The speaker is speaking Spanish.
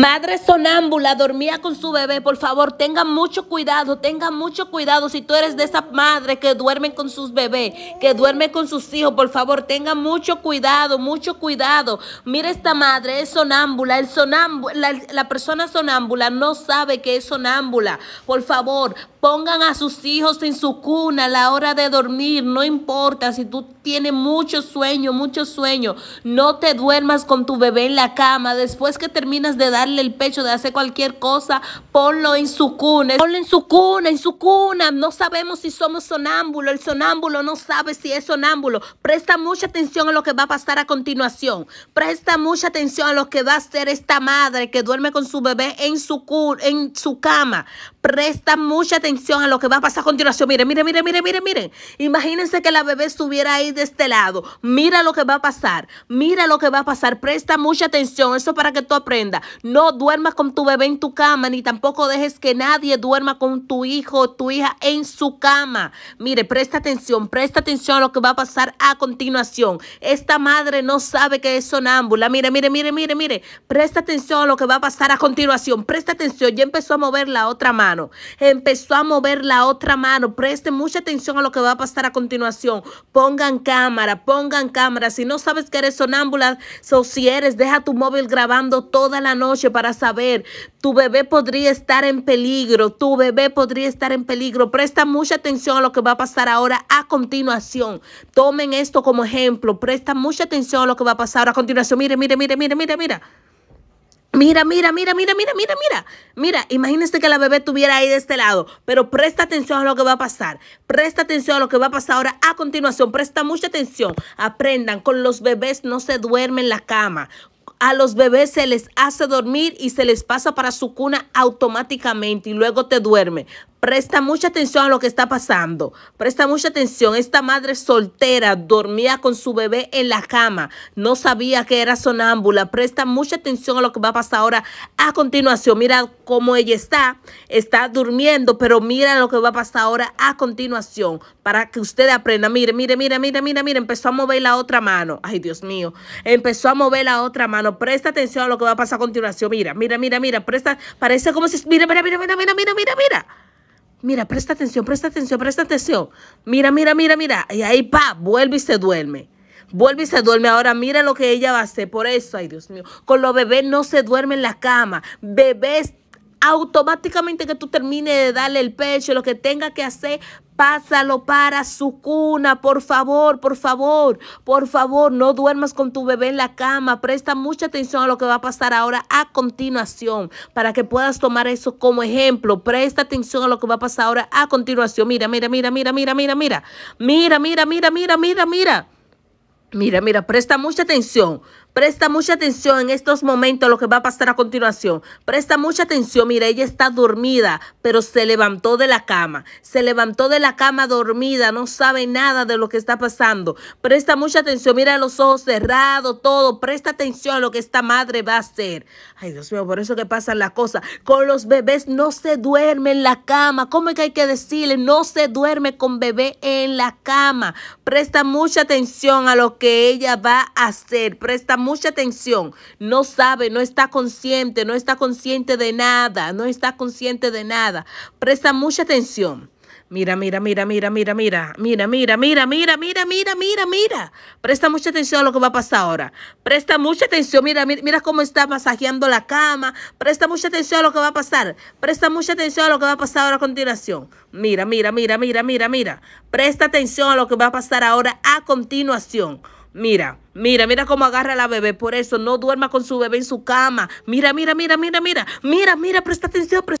Madre sonámbula, dormía con su bebé, por favor, tenga mucho cuidado, tenga mucho cuidado si tú eres de esa madre que duerme con sus bebés, que duerme con sus hijos, por favor, tenga mucho cuidado, mucho cuidado. Mira esta madre, es sonámbula, el la, la persona sonámbula no sabe que es sonámbula. Por favor, pongan a sus hijos en su cuna a la hora de dormir, no importa si tú tiene mucho sueño, mucho sueño. No te duermas con tu bebé en la cama. Después que terminas de darle el pecho, de hacer cualquier cosa, ponlo en su cuna. Ponlo en su cuna, en su cuna. No sabemos si somos sonámbulo. El sonámbulo no sabe si es sonámbulo. Presta mucha atención a lo que va a pasar a continuación. Presta mucha atención a lo que va a hacer esta madre que duerme con su bebé en su, en su cama. Presta mucha atención a lo que va a pasar a continuación. Mire, mire, mire, mire, mire, miren. Imagínense que la bebé estuviera ahí de este lado. Mira lo que va a pasar. Mira lo que va a pasar. Presta mucha atención. Eso para que tú aprendas. No duermas con tu bebé en tu cama, ni tampoco dejes que nadie duerma con tu hijo o tu hija en su cama. Mire, presta atención, presta atención a lo que va a pasar a continuación. Esta madre no sabe que es sonámbula. Mire, mire, mire, mire, mire. Presta atención a lo que va a pasar a continuación. Presta atención. Ya empezó a mover la otra mano. Empezó a mover la otra mano. Preste mucha atención a lo que va a pasar a continuación. Pongan cámara, pongan cámara. Si no sabes que eres sonámbula, o si eres, deja tu móvil grabando toda la noche para saber. Tu bebé podría estar en peligro, tu bebé podría estar en peligro. Presta mucha atención a lo que va a pasar ahora a continuación. Tomen esto como ejemplo. Presta mucha atención a lo que va a pasar ahora a continuación. Mire, mire, mire, mire, mire, mire. Mira, mira, mira, mira, mira, mira, mira. Mira, imagínense que la bebé estuviera ahí de este lado, pero presta atención a lo que va a pasar. Presta atención a lo que va a pasar ahora a continuación. Presta mucha atención. Aprendan, con los bebés no se duerme en la cama. A los bebés se les hace dormir y se les pasa para su cuna automáticamente y luego te duerme. Presta mucha atención a lo que está pasando. Presta mucha atención. Esta madre soltera dormía con su bebé en la cama. No sabía que era sonámbula. Presta mucha atención a lo que va a pasar ahora a continuación. Mira cómo ella está. Está durmiendo, pero mira lo que va a pasar ahora a continuación. Para que usted aprenda. Mire, mire, mire, mire, mire, mire. Empezó a mover la otra mano. Ay, Dios mío. Empezó a mover la otra mano. Presta atención a lo que va a pasar a continuación. Mira, mira, mira, mira. Presta. Parece como si. Mira, mira, mira, mira, mira, mira, mira. mira. Mira, presta atención, presta atención, presta atención. Mira, mira, mira, mira. Y ahí, pa, vuelve y se duerme. Vuelve y se duerme. Ahora mira lo que ella va a hacer. Por eso, ay Dios mío, con los bebés no se duerme en la cama. Bebés automáticamente que tú termines de darle el pecho, lo que tenga que hacer Pásalo para su cuna, por favor, por favor, por favor, no duermas con tu bebé en la cama. Presta mucha atención a lo que va a pasar ahora a continuación para que puedas tomar eso como ejemplo. Presta atención a lo que va a pasar ahora a continuación. Mira, mira, mira, mira, mira, mira, mira. Mira, mira, mira, mira, mira, mira. Mira, mira, presta mucha atención. Presta mucha atención en estos momentos lo que va a pasar a continuación. Presta mucha atención, mira, ella está dormida, pero se levantó de la cama. Se levantó de la cama dormida, no sabe nada de lo que está pasando. Presta mucha atención, mira los ojos cerrados, todo. Presta atención a lo que esta madre va a hacer. Ay, Dios mío, por eso que pasan las cosas. Con los bebés no se duerme en la cama. ¿Cómo es que hay que decirle? No se duerme con bebé en la cama. Presta mucha atención a lo que ella va a hacer. Presta mucha atención, no sabe, no está consciente, no está consciente de nada, no está consciente de nada. Presta mucha atención. Mira, mira, mira, mira, mira, mira, mira, mira, mira, mira, mira, mira, mira, mira. Presta mucha atención a lo que va a pasar ahora. Presta mucha atención, mira, mira, cómo está masajeando la cama. Presta mucha atención a lo que va a pasar. Presta mucha atención a lo que va a pasar ahora a continuación. Mira, mira, mira, mira, mira, mira. Presta atención a lo que va a pasar ahora a continuación. Mira, mira, mira cómo agarra la bebé. Por eso no duerma con su bebé en su cama. Mira, mira, mira, mira, mira. Mira, mira, presta atención, presta